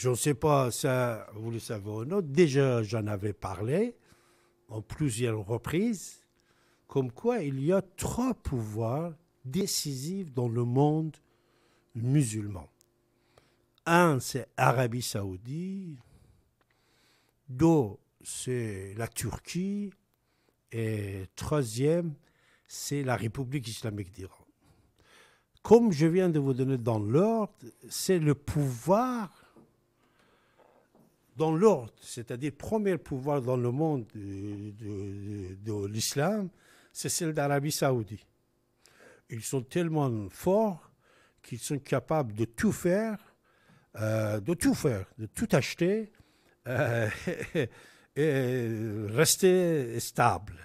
Je ne sais pas, ça, vous le savez ou non, déjà j'en avais parlé en plusieurs reprises, comme quoi il y a trois pouvoirs décisifs dans le monde musulman. Un, c'est l'Arabie saoudite. Deux, c'est la Turquie. Et troisième, c'est la République islamique d'Iran. Comme je viens de vous donner dans l'ordre, c'est le pouvoir dans l'ordre, c'est-à-dire premier pouvoir dans le monde de, l'islam, c'est celle d'Arabie saoudite. Ils sont tellement forts qu'ils sont capables de tout faire, euh, de tout faire, de tout acheter euh, et rester stable.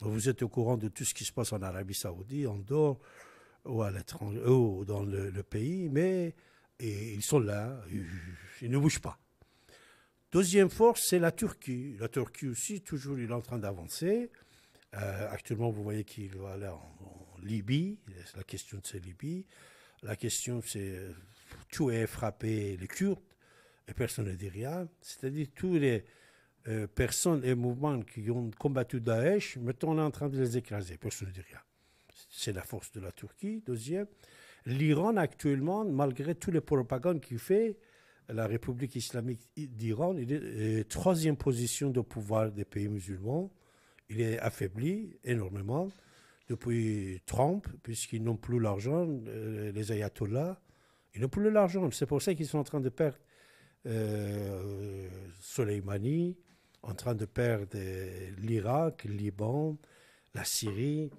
Vous êtes au courant de tout ce qui se passe en Arabie saoudite, en dehors ou, à ou dans le, pays, mais ils sont là, ils ne bougent pas. Deuxième force, c'est la Turquie. La Turquie aussi, toujours, il est en train d'avancer. Euh, actuellement, vous voyez qu'il va aller en, Libye. La question, c'est Libye. La question, c'est tout est frappé les Kurdes et personne ne dit rien. C'est-à-dire tous les euh, personnes et mouvements qui ont combattu Daesh, maintenant on est en train de les écraser. Personne ne dit rien. C'est la force de la Turquie. Deuxième, l'Iran actuellement, malgré tous les propagandes qu'il fait, la République islamique d'Iran est euh, troisième position de pouvoir des pays musulmans. Il est affaibli énormément depuis Trump, puisqu'ils n'ont plus l'argent, euh, les ayatollahs, ils n'ont plus l'argent. C'est pour ça qu'ils sont en train de perdre euh, Soleimani, en train de perdre l'Irak, le Liban, la Syrie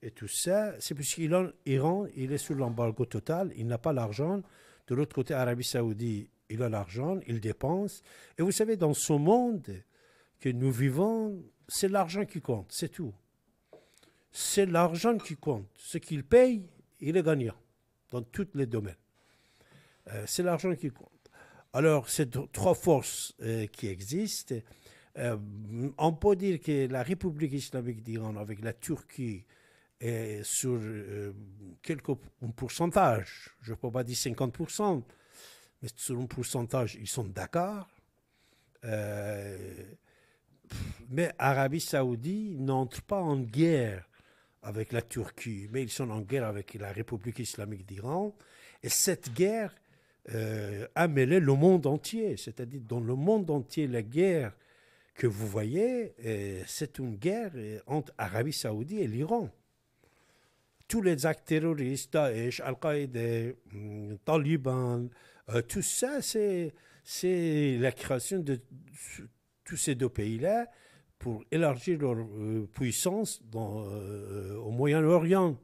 et tout ça. C'est parce qu'Iran il est sous l'embargo total, il n'a pas l'argent. De l'autre côté, Arabie Saoudite il a l'argent, il dépense. Et vous savez, dans ce monde que nous vivons, c'est l'argent qui compte, c'est tout. C'est l'argent qui compte. Ce qu'il paye, il est gagnant dans tous les domaines. Euh, c'est l'argent qui compte. Alors, ces trois forces euh, qui existent, euh, on peut dire que la République islamique d'Iran avec la Turquie est sur un pourcentage, je ne peux pas dire 50%, mais sur un pourcentage, ils sont d'accord. Euh, mais Arabie Saoudite n'entre pas en guerre avec la Turquie, mais ils sont en guerre avec la République islamique d'Iran. Et cette guerre euh, a mêlé le monde entier. C'est-à-dire, dans le monde entier, la guerre que vous voyez, euh, c'est une guerre entre Arabie Saoudite et l'Iran. Tous les actes terroristes, Daesh, Al-Qaïda, hmm, Taliban, euh, tout ça, c'est la création de tous ces deux pays-là pour élargir leur euh, puissance dans, euh, au Moyen-Orient.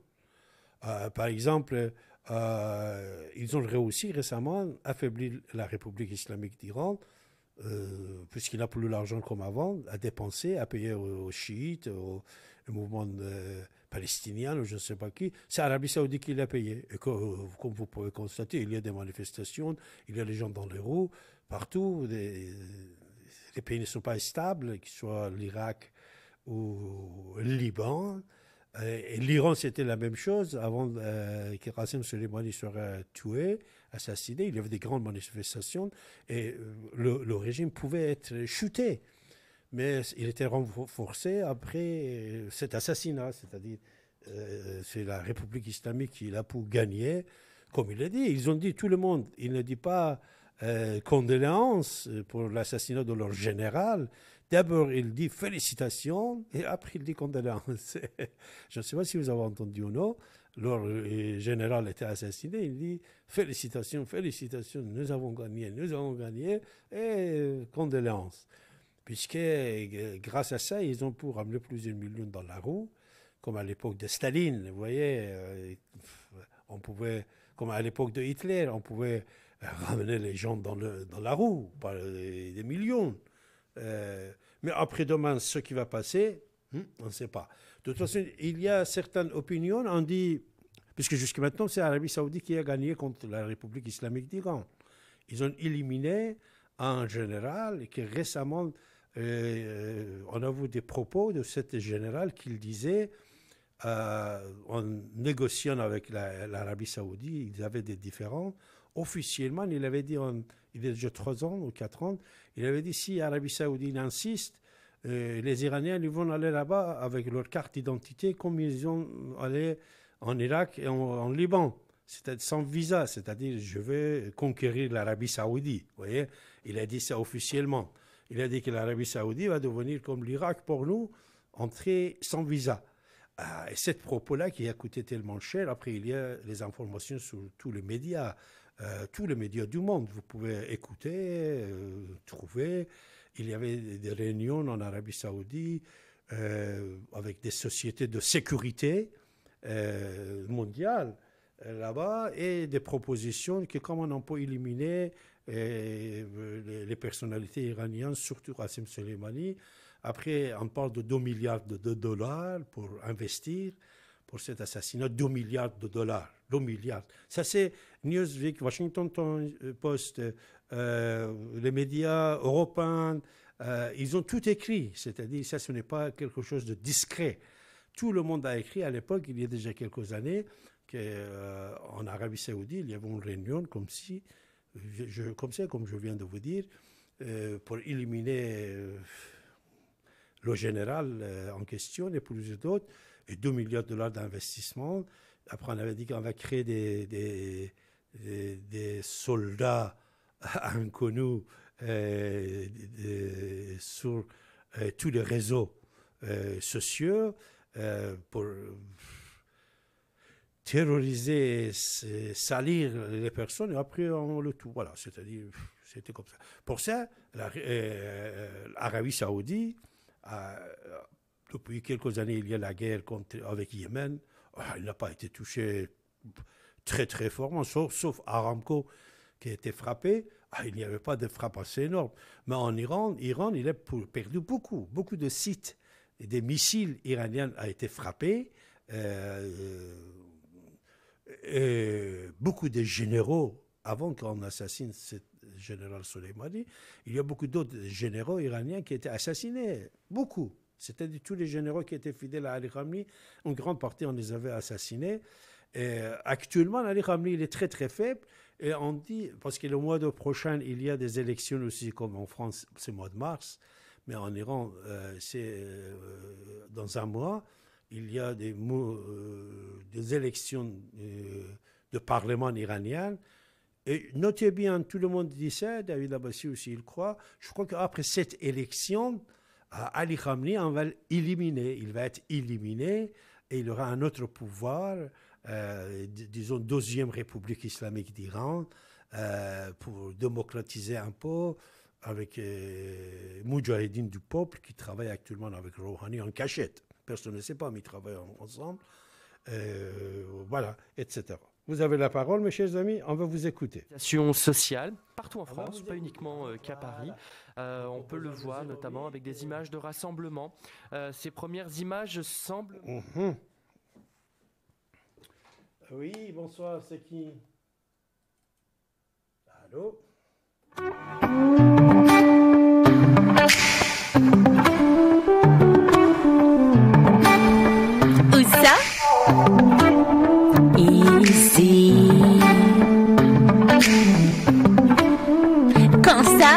par exemple, ils ont réussi récemment à affaiblir la République islamique d'Iran puisqu'il n'a plus l'argent comme avant, à dépenser, à payer aux, chiites, aux, le mouvement euh, palestinien ou je ne sais pas qui, c'est l'Arabie saoudite qui l'a payé. Et euh, comme vous pouvez constater, il y a des manifestations, il y a les gens dans les roues, partout. les pays ne sont pas stables, qu'ils soit l'Irak ou le Liban. Et L'Iran, c'était la même chose. Avant euh, que Rassim Soleimani soit tué, assassiné, il y avait des grandes manifestations et le, le régime pouvait être chuté mais il était renforcé après euh, cet assassinat, c'est-à-dire euh, c'est la République islamique qui l'a pour gagner, comme il l'a dit. Ils ont dit tout le monde, il ne dit pas euh, condoléances pour l'assassinat de leur général. D'abord, il dit félicitations et après, il dit condoléances. Je ne sais pas si vous avez entendu ou non. Leur général était assassiné. Il dit félicitations, félicitations, nous avons gagné, nous avons gagné et condoléances puisque euh, grâce à ça, ils ont pu ramener plus de millions dans la roue, comme à l'époque de Staline, vous voyez, euh, on pouvait, comme à l'époque de Hitler, on pouvait euh, ramener les gens dans, le, dans la roue, des, millions. mais après-demain, ce qui va passer, hmm, on ne sait pas. De toute façon, il y a certaines opinions, on dit, puisque jusqu'à maintenant, c'est l'Arabie saoudite qui a gagné contre la République islamique d'Iran. Ils ont éliminé un général qui récemment euh, on a vu des propos de cet général qu'il disait, euh, en négociant avec l'Arabie saoudite, ils avaient des différends. Officiellement, il avait dit, il y a déjà trois ans ou quatre ans, il avait dit, si l'Arabie saoudite insiste, euh, les Iraniens ils vont aller là-bas avec leur carte d'identité comme ils ont allé en Irak et en, Liban C'était à sans visa, c'est-à-dire je vais conquérir l'Arabie saoudite. Vous voyez, il a dit ça officiellement. Il a dit que l'Arabie saoudite va devenir comme l'Irak pour nous, entrer sans visa. Euh, et cette propos-là qui a coûté tellement cher, après il y a les informations sur tous les médias, euh, tous les médias du monde, vous pouvez écouter, euh, trouver. Il y avait des réunions en Arabie saoudite avec des sociétés de sécurité mondiale là-bas et des propositions que comme on peut éliminer et euh, les, personnalités iraniennes, surtout Rassim Soleimani. Après, on parle de 2 milliards de dollars pour investir pour cet assassinat, 2 milliards de dollars. 2 milliards. Ça, c'est Newsweek, Washington Post, euh, les médias européens. Euh, ils ont tout écrit. C'est-à-dire, ça, ce n'est pas quelque chose de discret. Tout le monde a écrit à l'époque, il y a déjà quelques années, qu'en Arabie Saoudite, il y avait une réunion comme si comme ça, comme je viens de vous dire, euh, pour éliminer euh, le général euh, en question et plusieurs d'autres, et 2 milliards de dollars d'investissement. Après, on avait dit qu'on va créer des, des, des, soldats inconnus sur tous les réseaux sociaux pour terroriser, salir les personnes, et après on le tout. Voilà, c'est-à-dire, c'était comme ça. Pour ça, l'Arabie euh, euh, saoudite, euh, depuis quelques années, il y a la guerre contre, avec Yémen, oh, elle n'a pas été touché très très fort sauf, sauf Aramco qui a été frappé. Ah, il n'y avait pas de frappe assez énorme. Mais en Iran, Iran il a perdu beaucoup, beaucoup de sites. Et des missiles iraniens ont été frappés. Euh, et beaucoup de généraux, avant qu'on assassine ce général Soleimani, il y a beaucoup d'autres généraux iraniens qui étaient assassinés. Beaucoup. C'est-à-dire tous les généraux qui étaient fidèles à Ali Khamenei, en grande partie, on les avait assassinés. Et actuellement, Ali Khamenei, il est très très faible. Et on dit, parce que le mois de prochain, il y a des élections aussi, comme en France, c'est le mois de mars, mais en Iran, euh, c'est euh, dans un mois il y a des, euh, élections euh, de parlement iranien. Et notez bien, tout le monde dit ça, David Abbasi aussi il croit. Je crois qu'après cette élection, euh, Ali Khamenei, en va éliminer, Il va être éliminé et il aura un autre pouvoir, disons, deuxième République islamique d'Iran, pour démocratiser un peu avec euh, du peuple qui travaille actuellement avec Rouhani en cachette personne ne sait pas, mais ils travaillent ensemble. Euh, voilà, etc. Vous avez la parole, mes chers amis, on va vous écouter. sociale, partout en ah France, pas uniquement euh, qu'à Paris. Euh, on peut le voir notamment avec des images de rassemblement. ces premières images semblent. Mhm. Oui, bonsoir, c'est qui Allô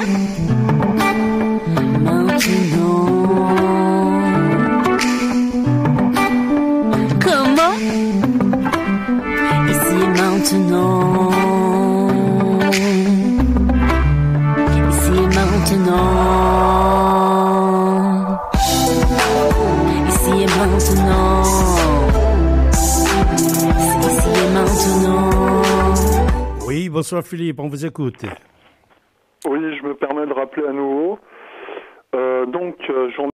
Maintenant. maintenant Comment ici maintenant Ici maintenant Ici maintenant Oui, bonsoir Philippe, on vous écoute. Oui, je me permets de rappeler à nouveau. Euh, donc, euh, j'en